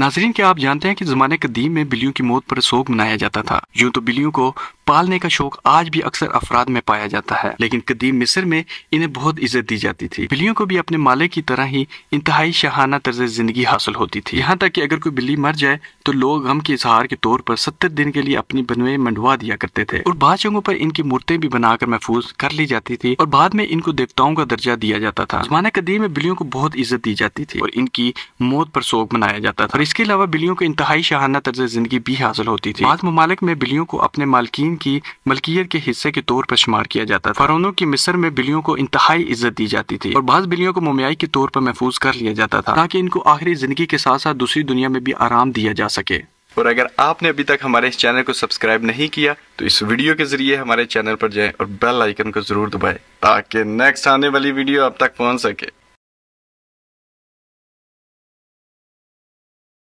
नाजरीन क्या आप जानते हैं कि जमाने कदीम में बिल्ली की मौत पर शोक मनाया जाता था यूं तो बिल्ली को पालने का शौक आज भी अक्सर अफराद में पाया जाता है लेकिन कदीम मिस्र में इन्हें बहुत इज्जत दी जाती थी बिल्ली को भी अपने मालिक की तरह ही इंतहाई शहाना तर्ज जिंदगी हासिल होती थी यहाँ तक कि अगर कोई बिल्ली मर जाए तो लोग गम के इजहार के तौर पर सत्तर दिन के लिए अपनी बनवे मंडवा दिया करते थे और बाद जगहों पर इनकी मूर्तें भी बनाकर महफूज कर ली जाती थी और बाद में इनको देवताओं का दर्जा दिया जाता था जमाने कदीम में बिल्ली को बहुत इज्जत दी जाती थी और इनकी मौत पर शोक मनाया जाता था इसके अलावा बिलियों को इंतहाई शहाना तर्ज जिंदगी भी हासिल होती थी बाद ममालिक में बिलियों को अपने मालकिन की मलकियत के हिस्से के तौर पर शुमार किया जाता था फरोनों की मिसर में बिलियों को इंतहाई इज्जत दी जाती थी और बाद बिलियों को ममियाई के तौर पर महफूज कर लिया जाता था ताकि इनको आखिरी जिंदगी के साथ साथ दूसरी दुनिया में भी आराम दिया जा सके और अगर आपने अभी तक हमारे इस चैनल को सब्सक्राइब नहीं किया तो इस वीडियो के जरिए हमारे चैनल पर जाएं और बेल आइकन को जरूर दबाएं ताकि नेक्स्ट आने वाली वीडियो आप तक पहुंच सके